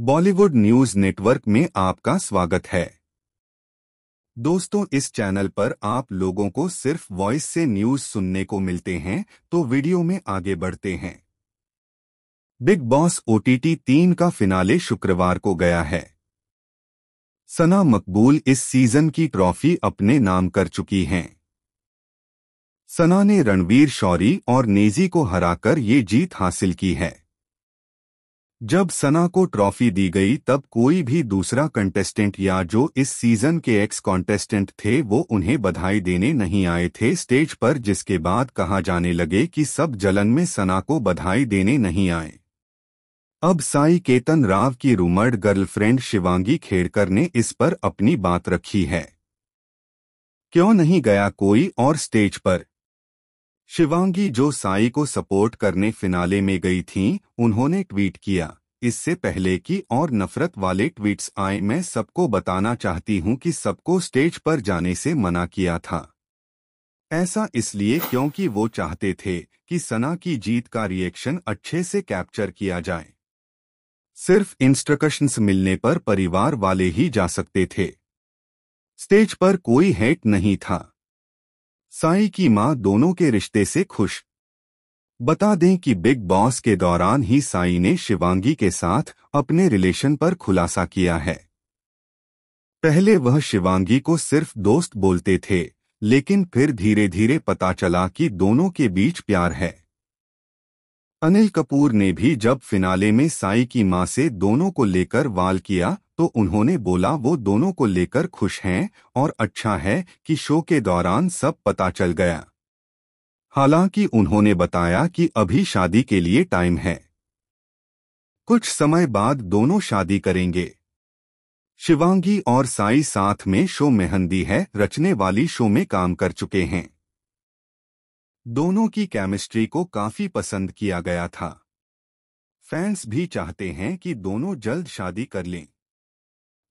Bollywood news network में आपका स्वागत है दोस्तों इस चैनल पर आप लोगों को सिर्फ वॉइस से न्यूज सुनने को मिलते हैं तो वीडियो में आगे बढ़ते हैं बिग बॉस ओटीटी तीन का फिनाले शुक्रवार को गया है सना मकबूल इस सीजन की ट्रॉफी अपने नाम कर चुकी हैं सना ने रणवीर शौरी और नेजी को हराकर ये जीत हासिल की है जब सना को ट्रॉफी दी गई तब कोई भी दूसरा कंटेस्टेंट या जो इस सीजन के एक्स कंटेस्टेंट थे वो उन्हें बधाई देने नहीं आए थे स्टेज पर जिसके बाद कहा जाने लगे कि सब जलन में सना को बधाई देने नहीं आए अब साई केतन राव की रूमर्ड गर्लफ्रेंड शिवांगी खेड़कर ने इस पर अपनी बात रखी है क्यों नहीं गया कोई और स्टेज पर शिवांगी जो साई को सपोर्ट करने फिनाले में गई थीं, उन्होंने ट्वीट किया इससे पहले कि और नफरत वाले ट्वीट्स आए मैं सबको बताना चाहती हूं कि सबको स्टेज पर जाने से मना किया था ऐसा इसलिए क्योंकि वो चाहते थे कि सना की जीत का रिएक्शन अच्छे से कैप्चर किया जाए सिर्फ इंस्ट्रक्शंस मिलने पर परिवार वाले ही जा सकते थे स्टेज पर कोई हेट नहीं था साई की मां दोनों के रिश्ते से खुश बता दें कि बिग बॉस के दौरान ही साई ने शिवांगी के साथ अपने रिलेशन पर खुलासा किया है पहले वह शिवांगी को सिर्फ दोस्त बोलते थे लेकिन फिर धीरे धीरे पता चला कि दोनों के बीच प्यार है अनिल कपूर ने भी जब फिनाले में साई की मां से दोनों को लेकर वाल किया तो उन्होंने बोला वो दोनों को लेकर खुश हैं और अच्छा है कि शो के दौरान सब पता चल गया हालांकि उन्होंने बताया कि अभी शादी के लिए टाइम है कुछ समय बाद दोनों शादी करेंगे शिवांगी और साई साथ में शो मेहंदी है रचने वाली शो में काम कर चुके हैं दोनों की केमिस्ट्री को काफी पसंद किया गया था फैंस भी चाहते हैं कि दोनों जल्द शादी कर लें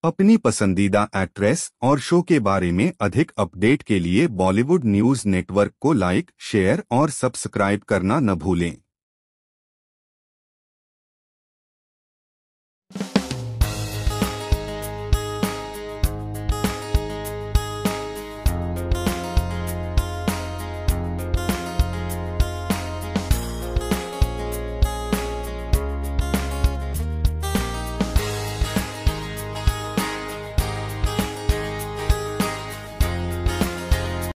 अपनी पसंदीदा एक्ट्रेस और शो के बारे में अधिक अपडेट के लिए बॉलीवुड न्यूज़ नेटवर्क को लाइक शेयर और सब्सक्राइब करना न भूलें